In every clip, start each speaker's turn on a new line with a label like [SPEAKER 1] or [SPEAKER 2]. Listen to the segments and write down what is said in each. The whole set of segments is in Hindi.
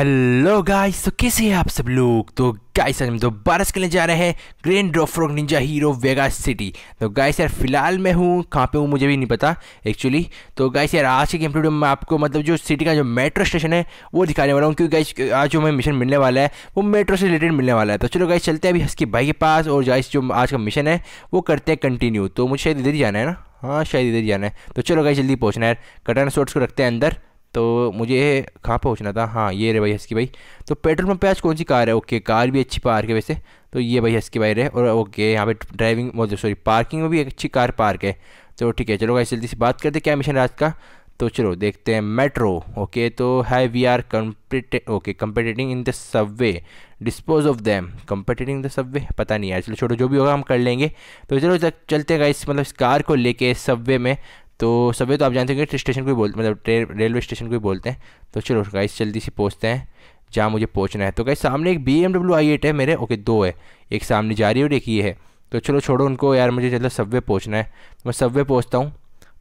[SPEAKER 1] हेलो गाइस तो कैसे हैं आप सब लोग तो गाइस सर हम दोबारा से जा रहे हैं ग्रेन ड्रॉफ्रॉक निंजा हीरो वेगा सिटी तो गाइस यार फिलहाल मैं हूँ कहाँ पे हूँ मुझे भी नहीं पता एक्चुअली तो गाइस यार आज के गेम वीडियो में आपको मतलब जो सिटी का जो मेट्रो स्टेशन है वो दिखाने वाला हूँ क्योंकि गाइस आज जो हमें मिशन मिलने वाला है वो मेट्रो से रिलेटेड मिलने वाला है तो चलो गाइस चलते हैं अभी हंसकी भाई के पास और गाइस जो आज का मिशन है वो करते हैं कंटिन्यू तो मुझे शायद इधर ही जाना है ना हाँ शायद इधर ही जाना है तो चलो गाइस जल्दी पहुँचना है कटन शोट्स को रखते हैं अंदर तो मुझे कहाँ पहुँचना था हाँ ये रे भाई हंस की भाई तो पेट्रोल पम्प पे आज कौन सी कार है ओके कार भी अच्छी पार्क है वैसे तो ये भाई हंस की भाई रहे और ओके यहाँ पे ड्राइविंग मोदी सॉरी पार्किंग में भी एक अच्छी कार पार्क है तो ठीक है चलो भाई जल्दी से बात करते क्या मिशन है आज का तो चलो देखते हैं मेट्रो ओके तो है we are compete okay competing in the subway dispose of them competing the subway पता नहीं यार चलो छोटो जो भी होगा हम कर लेंगे तो चलो चलते हैं गाइस मतलब इस कार को लेके सबवे में तो सबे तो आप जानते होंगे स्टेशन को ही बोलते मतलब रेलवे स्टेशन को ही बोलते हैं तो चलो गाइस जल्दी से पहुँचते हैं जहाँ मुझे पहुँचना है तो गाइस सामने एक B M W i eight है मेरे ओके दो है एक सामने जा रही है और एक ये है तो चलो छोड़ो उनको यार मुझे चलो सबवे पहुँचना है तो मैं सबवे पहुँचता हूँ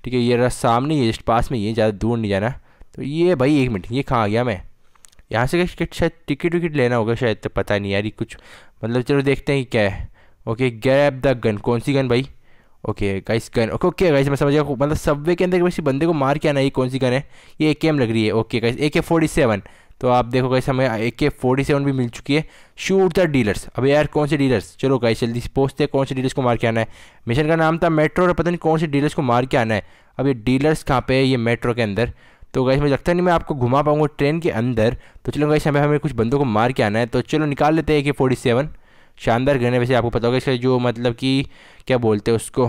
[SPEAKER 1] ठीक है ये रहा सामने ही जस्ट पास में ये ज़्यादा दूर नहीं जाना तो ये भाई एक मिनट ये कहाँ आ गया मैं यहाँ से शायद टिकट विकट लेना होगा शायद तो पता नहीं यार ये कुछ मतलब चलो देखते हैं क्या है ओके गैप द गन कौन सी गन भाई okay guys gun okay okay guys मैं समझ गया मतलब सबवे के अंदर किसी बंदे को मार के आना ये कौन सी गन है ये ए के एम लग रही है ओके गाइस ए के फोर्टी सेवन तो आप देखो गाइस हमें ए के फोर्टी सेवन भी मिल चुकी है शूट द डीलर्स अब यार कौन से डीलर्स चलो गाइस जल्दी से हैं कौन से डीलर्स को मार के आना है मिशन का नाम था मेट्रो और पता नहीं कौन से डीलर्स को मार के आना है अब ये डीलर्स कहाँ पे है ये मेट्रो के अंदर तो गाइस मुझे लगता नहीं मैं आपको घुमा पाऊँगा ट्रेन के अंदर तो चलो गाइस हमें हमें कुछ बंदों को मार के आना है तो चलो निकाल लेते हैं ए के फोर्टी सेवन शानदार गन है वैसे आपको पता होगा इसका जो मतलब कि क्या बोलते हैं उसको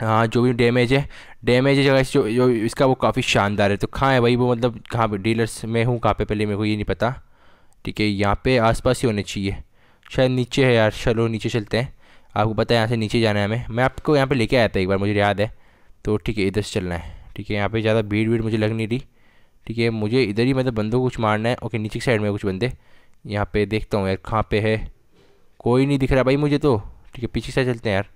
[SPEAKER 1] हाँ जो भी डैमेज है डैमेज है जगह जो, जो इसका वो काफ़ी शानदार है तो कहाँ है भाई वो मतलब कहाँ पे डीलर्स में हूँ कहाँ पे पहले मेरे को ये नहीं पता ठीक है यहाँ पे आसपास ही होने चाहिए शायद नीचे है यार चलो नीचे चलते हैं आपको पता है यहाँ से नीचे जाना है हमें मैं आपको यहाँ पर लेके आया था एक बार मुझे याद है तो ठीक है इधर से चलना है ठीक है यहाँ पर ज़्यादा भीड़ भीड़ मुझे लग नहीं रही ठीक है मुझे इधर ही मतलब बंदों को कुछ मारना है ओके नीचे की साइड में कुछ बंदे यहाँ पे देखता हूँ यार कहाँ पे है कोई नहीं दिख रहा भाई मुझे तो ठीक है पीछे से चलते हैं यार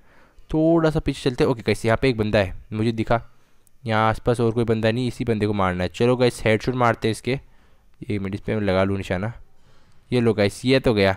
[SPEAKER 1] थोड़ा सा पीछे चलते हैं ओके कैसे यहाँ पे एक बंदा है मुझे दिखा यहाँ आसपास और कोई बंदा नहीं इसी बंदे को मारना है चलो गैस हेड शूट मारते हैं इसके ये मिनट इस पर लगा लूँ निशाना ये लो गैस ये तो गया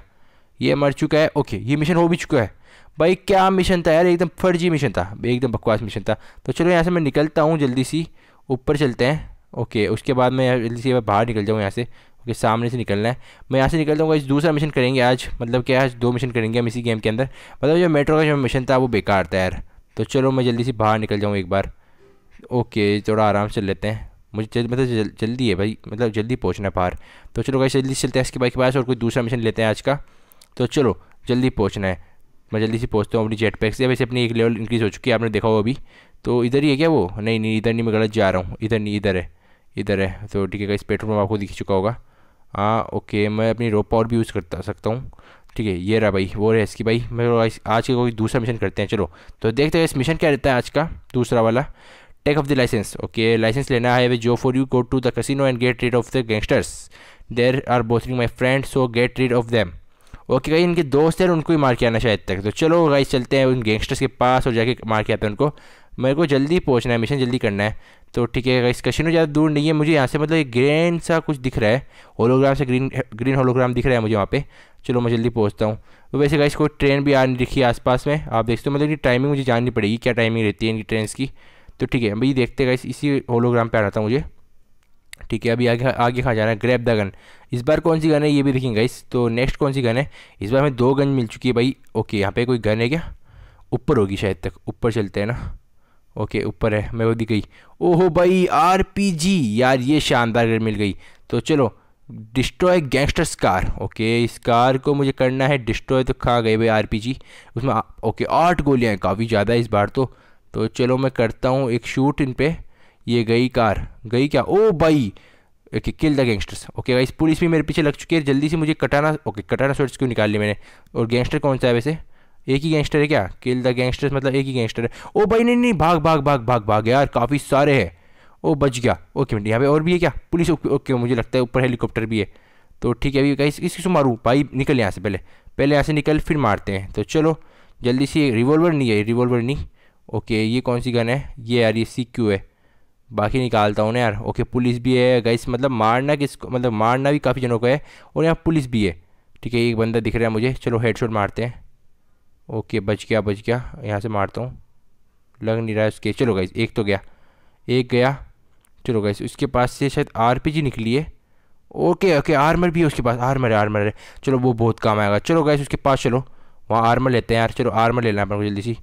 [SPEAKER 1] ये मर चुका है ओके ये मिशन हो भी चुका है भाई क्या मिशन था यार एकदम फर्जी मिशन था एकदम बकवास मिशन था तो चलो यहाँ से मैं निकलता हूँ जल्दी सी ऊपर चलते हैं ओके उसके बाद मैं जल्दी से बाहर निकल जाऊँ यहाँ से ओके सामने से निकलना है मैं यहाँ से निकल जाऊँगा इस दूसरा मिशन करेंगे आज मतलब क्या आज दो मिशन करेंगे हम इसी गेम के अंदर मतलब जो मेट्रो का जो मिशन था वो बेकार था यार तो चलो मैं जल्दी से बाहर निकल जाऊँ एक बार ओके थोड़ा आराम से लेते हैं मुझे जल, मतलब जल, जल्दी है भाई मतलब जल्दी पहुँचना बाहर तो चलो भाई जल्दी चलते हैं इसके बाइक के पास और कोई दूसरा मिशन लेते हैं आज का तो चलो जल्दी पहुँचना है मैं जल्दी से पहुँचता हूँ अपनी जेट पैक से वैसे अपनी एक लेवल इंक्रीज़ हो चुकी है आपने देखा हो अभी तो इधर ही है क्या वो नहीं नहीं इधर नहीं मैं गलत जा रहा हूँ इधर नहीं इधर है इधर है तो ठीक है इस पेट्रोल पम्प आपको दिख चुका होगा हाँ ओके मैं अपनी रोप और भी यूज़ करता सकता हूँ ठीक है ये रहा भाई वो रहा इसकी भाई मेरे तो आज का कोई दूसरा मिशन करते हैं चलो तो देखते हैं इस मिशन क्या रहता है आज का दूसरा वाला take off the license okay license लेना है जो for you go to the casino and get rid of the gangsters there are bothering my friend so get rid of them okay भाई इनके दोस्त हैं उनको ही मार के आना शायद तक तो चलो गाइस चलते हैं उन गैंगस्टर्स के पास और जाके मार के आते हैं उनको मेरे को जल्दी पहुंचना है मिशन जल्दी करना है तो ठीक है इस में ज़्यादा दूर नहीं है मुझे यहाँ से मतलब एक ग्रेन सा कुछ दिख रहा है होलोग्राम से ग्रीन ग्रीन होलोग्राम दिख रहा है मुझे वहाँ पे चलो मैं जल्दी पहुँचता हूँ तो वैसे गाइस कोई ट्रेन भी आ नहीं दिखी आस आसपास में आप देखते हो मतलब कि टाइमिंग मुझे जाननी पड़ेगी क्या टाइमिंग रहती है इनकी ट्रेन की तो ठीक है भाई देखते गाइस इसी होलोग्राम पर आना था मुझे ठीक है अभी आगे आगे कहाँ जाना है ग्रैप द गन इस बार कौन सी गन है ये भी दिखेंगे गाइस तो नेक्स्ट कौन सी गन है इस बार हमें दो गन मिल चुकी है भाई ओके यहाँ पे कोई गन है क्या ऊपर होगी शायद तक ऊपर चलते हैं ना ओके ऊपर है मैं वो दिख गई ओहो भाई आर यार ये शानदार मिल गई तो चलो डिस्ट्रॉय गैंगस्टर्स कार ओके इस कार को मुझे करना है डिस्ट्रॉय तो खा गए भाई आरपीजी उसमें ओके आठ गोलियाँ काफ़ी ज़्यादा इस बार तो तो चलो मैं करता हूँ एक शूट इन पे ये गई कार गई क्या ओ भाई okay kill the gangsters okay guys police भी मेरे पीछे लग चुकी है जल्दी से मुझे कटाना ओके कटाना सोच क्यों निकाल लिया मैंने और गैंगस्टर कौन सा है वैसे एक ही गैंगस्टर है क्या किल द गैंगस्टर मतलब एक ही गैंगस्टर है ओ भाई नहीं नहीं भाग भाग भाग भाग भाग यार काफ़ी सारे हैं ओ बच गया ओके मिनट यहाँ पे और भी है क्या पुलिस ओके मुझे लगता है ऊपर हेलीकॉप्टर भी है तो ठीक है अभी गाइस इस किसको मारूँ भाई निकल यहाँ से पहले पहले यहाँ से निकल फिर मारते हैं तो चलो जल्दी से रिवॉल्वर नहीं है रिवॉल्वर नहीं ओके ये कौन सी गन है ये यार ये सी क्यू है बाकी निकालता हूँ ना यार ओके पुलिस भी है गाइस मतलब मारना किसको मतलब मारना भी काफ़ी जनों का है और यहाँ पुलिस भी है ठीक है एक बंदा दिख रहा है मुझे चलो हेडशॉट मारते हैं ओके बच गया बच गया यहाँ से मारता हूँ लग नहीं रहा है उसके चलो गाइस एक तो गया एक गया चलो गई उसके पास से शायद आर निकली है ओके ओके आर्मर भी है उसके पास आर्मर है आर्मर है चलो वो बहुत काम आएगा चलो गाइस उसके पास चलो वहाँ आर्मर लेते हैं यार चलो आर्मर लेना अपने को जल्दी सी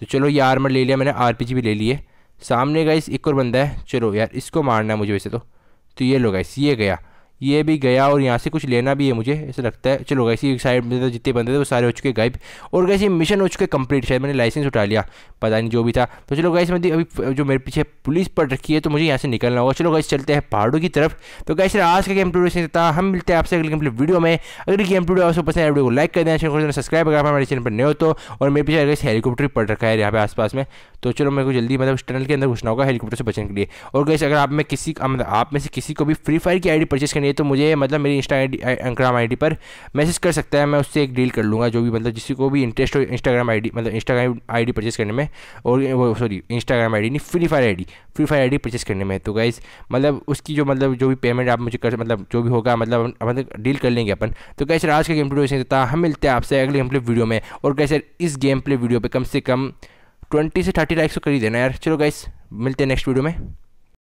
[SPEAKER 1] तो चलो ये आर्मर ले लिया मैंने आर भी ले लिए सामने गाइस एक और बंदा है चलो यार इसको मारना है मुझे वैसे तो तो ये लो गाइस ये गया ये भी गया और यहाँ से कुछ लेना भी है मुझे ऐसा लगता है चलो गैसी एक साइड में तो जितने बंदे थे वो सारे हो चुके गायब और गैसी मिशन हो चुके कंप्लीट शायद मैंने लाइसेंस उठा लिया पता नहीं जो भी था तो चलो गैस मैं अभी जो मेरे पीछे पुलिस पड़ रखी है तो मुझे यहाँ से निकलना होगा चलो गैस चलते हैं पहाड़ों की तरफ तो गैस आज का गेम टूडे था हम मिलते हैं आपसे अगले गेम वीडियो में अगर गेम टूडे आपको पसंद है वीडियो को लाइक कर देना चैनल को सब्सक्राइब अगर हमारे चैनल पर नहीं हो तो और मेरे पीछे गैस हेलीकॉप्टर पड़ रखा है यहाँ पे आसपास में तो चलो मेरे को जल्दी मतलब उस टनल के अंदर घुसना होगा हेलीकॉप्टर से बचने के लिए और गैस अगर आप में किसी मतलब आप में से किसी को भी फ्री फायर की आईडी परचेज करनी है तो मुझे मतलब मेरी इंस्टा आई इंस्टाग्राम आई पर मैसेज कर सकता है मैं उससे एक डील कर लूँगा जो भी मतलब जिसी को भी इंटरेस्ट हो इंस्टाग्राम आई मतलब इंस्टाग्राम आई परचेज करने में और वो सॉरी इंस्टाग्राम आई नहीं फ्री फायर आई फ्री फायर आई परचेज करने में तो गैस मतलब उसकी जो मतलब जो भी पेमेंट आप मुझे कर मतलब जो भी होगा मतलब मतलब डील कर लेंगे अपन तो कैसे आज का गेम प्ले हम मिलते हैं आपसे अगले गेम प्ले वीडियो में और कैसे इस गेम प्ले वीडियो पर कम से कम ट्वेंटी से थर्टी लाइक्स को तो कर ही देना यार चलो गाइस मिलते हैं नेक्स्ट वीडियो में